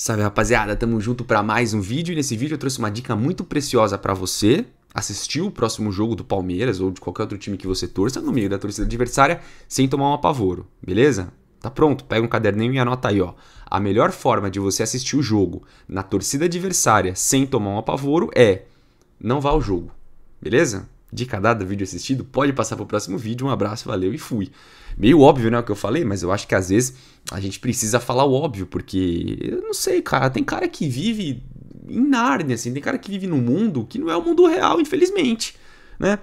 Salve rapaziada, tamo junto para mais um vídeo e nesse vídeo eu trouxe uma dica muito preciosa para você assistir o próximo jogo do Palmeiras ou de qualquer outro time que você torça no meio da torcida adversária sem tomar um apavoro, beleza? Tá pronto, pega um caderninho e anota aí, ó. A melhor forma de você assistir o jogo na torcida adversária sem tomar um apavoro é não vá ao jogo, beleza? de cada vídeo assistido, pode passar para o próximo vídeo. Um abraço, valeu e fui. Meio óbvio, né, o que eu falei, mas eu acho que às vezes a gente precisa falar o óbvio, porque eu não sei, cara, tem cara que vive em Nárnia, assim, tem cara que vive num mundo que não é o mundo real, infelizmente, né?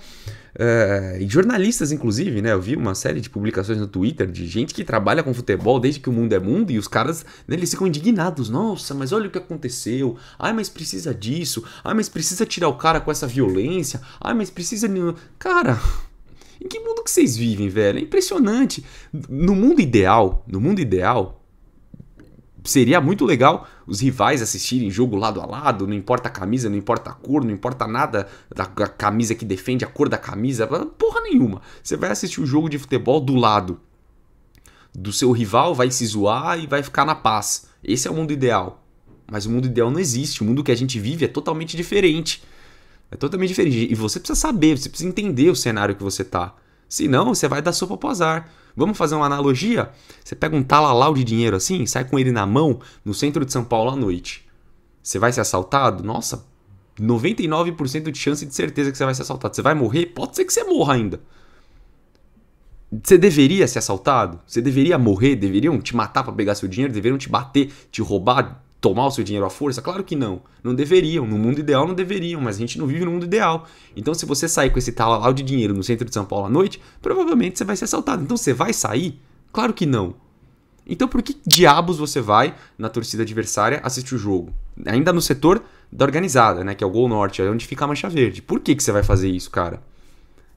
Uh, e jornalistas, inclusive, né? Eu vi uma série de publicações no Twitter de gente que trabalha com futebol desde que o mundo é mundo e os caras, né, eles ficam indignados. Nossa, mas olha o que aconteceu. Ai, mas precisa disso. Ai, mas precisa tirar o cara com essa violência. Ai, mas precisa. Cara, em que mundo que vocês vivem, velho? É impressionante. No mundo ideal, no mundo ideal, seria muito legal os rivais assistirem jogo lado a lado, não importa a camisa, não importa a cor, não importa nada da camisa que defende, a cor da camisa, ah, porra nenhuma. Você vai assistir o um jogo de futebol do lado do seu rival, vai se zoar e vai ficar na paz. Esse é o mundo ideal. Mas o mundo ideal não existe, o mundo que a gente vive é totalmente diferente. É totalmente diferente. E você precisa saber, você precisa entender o cenário que você está se não você vai dar sopa pro azar. Vamos fazer uma analogia? Você pega um talalau de dinheiro assim, sai com ele na mão no centro de São Paulo à noite. Você vai ser assaltado? Nossa, 99% de chance de certeza que você vai ser assaltado. Você vai morrer? Pode ser que você morra ainda. Você deveria ser assaltado? Você deveria morrer? Deveriam te matar para pegar seu dinheiro? Deveriam te bater, te roubar, tomar o seu dinheiro à força? Claro que não. Não deveriam. No mundo ideal não deveriam, mas a gente não vive no mundo ideal. Então, se você sair com esse talalau de dinheiro no centro de São Paulo à noite, provavelmente você vai ser assaltado. Então, você vai sair? Claro que não. Então, por que diabos você vai na torcida adversária assistir o jogo? Ainda no setor da organizada, né? Que é o Gol Norte, é onde fica a Mancha Verde. Por que, que você vai fazer isso, cara?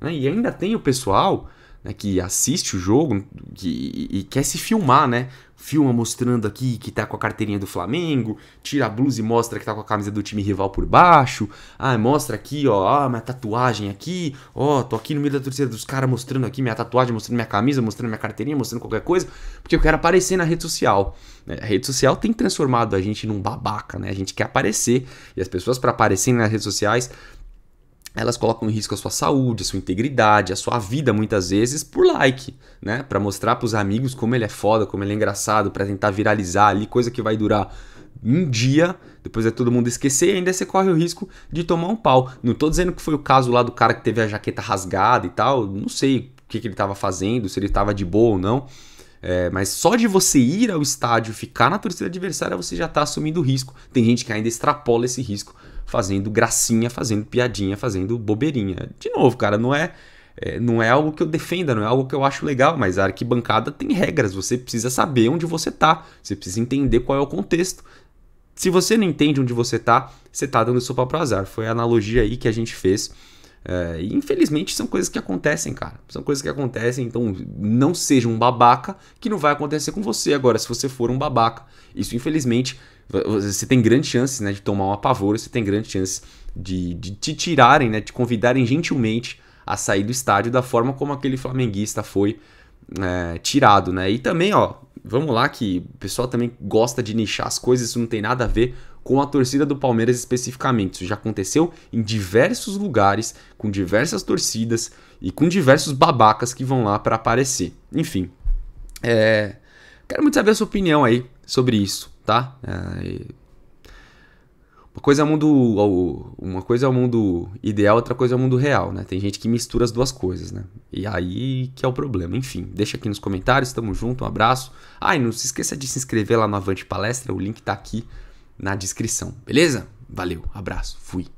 Né, e ainda tem o pessoal né, que assiste o jogo que, e, e, quer se filmar, né? Filma mostrando aqui que tá com a carteirinha do Flamengo, tira a blusa e mostra que tá com a camisa do time rival por baixo. Ah, mostra aqui, ó, ah, minha tatuagem aqui, ó, tô aqui no meio da torcida dos caras mostrando aqui minha tatuagem, mostrando minha camisa, mostrando minha carteirinha, mostrando qualquer coisa, porque eu quero aparecer na rede social. Né? A rede social tem transformado a gente num babaca, né? A gente quer aparecer e as pessoas para aparecerem nas redes sociais elas colocam em risco a sua saúde, a sua integridade, a sua vida muitas vezes por like, né? Para mostrar para os amigos como ele é foda, como ele é engraçado, para tentar viralizar ali, coisa que vai durar um dia, depois é todo mundo esquecer e ainda você corre o risco de tomar um pau. Não tô dizendo que foi o caso lá do cara que teve a jaqueta rasgada e tal, não sei o que, que ele estava fazendo, se ele estava de boa ou não. É, mas só de você ir ao estádio, ficar na torcida adversária, você já está assumindo risco. Tem gente que ainda extrapola esse risco fazendo gracinha, fazendo piadinha, fazendo bobeirinha. De novo, cara, não é, é, não é algo que eu defenda, não é algo que eu acho legal, mas a arquibancada tem regras, você precisa saber onde você tá, você precisa entender qual é o contexto. Se você não entende onde você tá, você tá dando sopa pro azar. Foi a analogia aí que a gente fez. É, infelizmente são coisas que acontecem, cara. São coisas que acontecem, então não seja um babaca que não vai acontecer com você. Agora, se você for um babaca, isso infelizmente você tem grandes chances né, de tomar um apavoro, você tem grandes chances de, de te tirarem, né, te convidarem gentilmente a sair do estádio da forma como aquele flamenguista foi é, tirado. Né? E também, ó, vamos lá, que o pessoal também gosta de nichar as coisas, isso não tem nada a ver com a torcida do Palmeiras especificamente. Isso já aconteceu em diversos lugares, com diversas torcidas e com diversos babacas que vão lá para aparecer. Enfim, é... quero muito saber a sua opinião aí sobre isso tá? É, uma coisa é o mundo, uma coisa é o mundo ideal, outra coisa é o mundo real, né? Tem gente que mistura as duas coisas, né? E aí que é o problema. Enfim, deixa aqui nos comentários, tamo junto, um abraço. Ah, e não se esqueça de se inscrever lá no Avante Palestra, o link tá aqui na descrição, beleza? Valeu, abraço, fui.